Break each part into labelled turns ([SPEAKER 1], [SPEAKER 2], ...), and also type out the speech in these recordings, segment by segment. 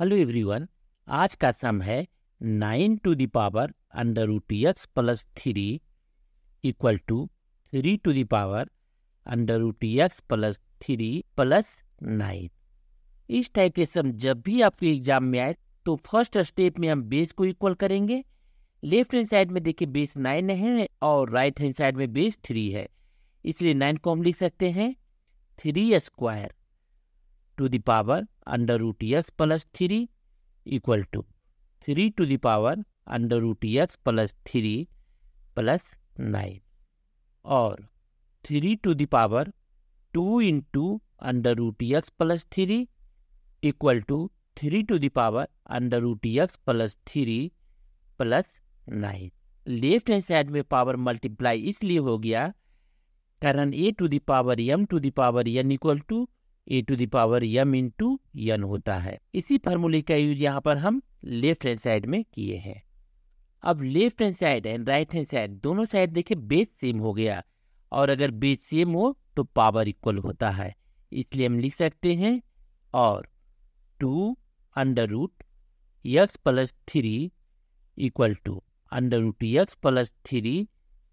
[SPEAKER 1] hello everyone आज का sum है nine to the power under root x plus three equal to three to the power under root x plus three plus nine इस type के sum जब भी आपके exam में आए तो फर्स्ट स्टेप में हम बेस को इक्वल करेंगे लेफ्ट हैंड साइड में देखिए बेस नाइन है और राइट हैंड साइड में बेस थ्री है इसलिए नाइन को हम लिख सकते हैं three square to the power under root x plus three equal to three to the power under root x plus three plus nine और three to the power two into under root x plus three equal to three to the power under root x plus three plus nine left hand side में power multiply इसलिए हो गया कारण a to the power m to the power n equal to a to the power m into n होता है इसी फार्मूले का यूज यहाँ पर हम लेफ्ट हैंड साइड में किए हैं अब left hand side and right hand side दोनों साइड देखे बेस सेम हो गया और अगर बेस सेम हो तो पावर इक्वल होता है इसलिए हम लिख सकते हैं और two under root x plus three equal to under root x plus three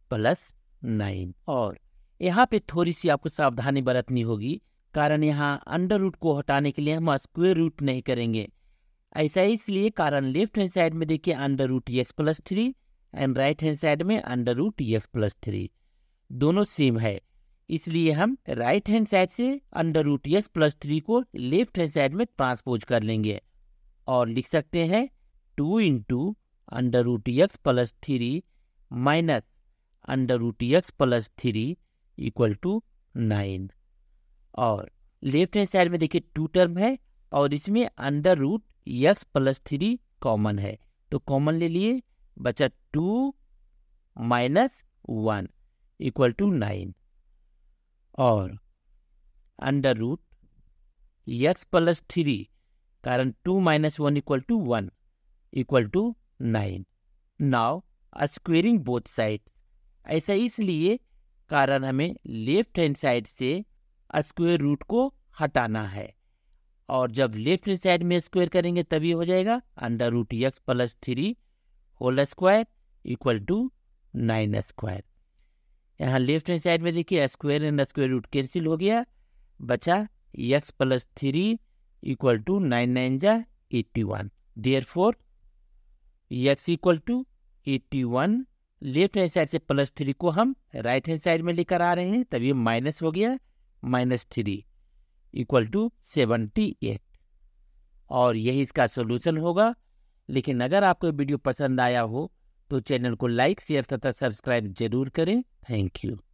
[SPEAKER 1] plus nine और यहाँ पे थोड़ी सी आपको सावधानी बरतनी होगी कारण यहाँ अंडर रूट को हटाने के लिए हम स्क्वेयर रूट नहीं करेंगे ऐसा इसलिए कारण लेफ्ट हैंड साइड में देखिए under root x plus three and right hand side में under root x plus three दोनों सेम है इसलिए हम राइट हैंड साइड से under root x plus three को लेफ्ट हैंड साइड में ट्रांसपोज कर लेंगे और लिख सकते हैं two into under root x plus three minus under root x plus three equal to nine और लेफ्ट हैंड साइड में देखिए टू टर्म है और इसमें under root x plus three common है तो कॉमन ले लिए बचा two minus one equal to nine और under root x plus three कारण two minus one equal to one equal to nine now squaring both sides ऐसा इसलिए कारण हमें लेफ्ट हैंड साइड से स्क्वेयर रूट को हटाना है और जब लेफ्ट साइड में स्क्वेयर करेंगे तभी हो जाएगा under root x plus three whole square equal to nine square यहाँ लेफ्ट हैंड साइड में देखिए square and square root cancel हो गया बचा x plus three equal to nine nine जा eighty one therefore x equal to eighty one left hand side से plus three को हम राइट हैंड साइड में लेकर आ रहे हैं तभी माइनस हो गया minus three equal to seventy eight और यही इसका सोल्यूशन होगा लेकिन अगर आपको वीडियो पसंद आया हो तो चैनल को लाइक शेयर तथा सब्सक्राइब जरूर करें थैंक यू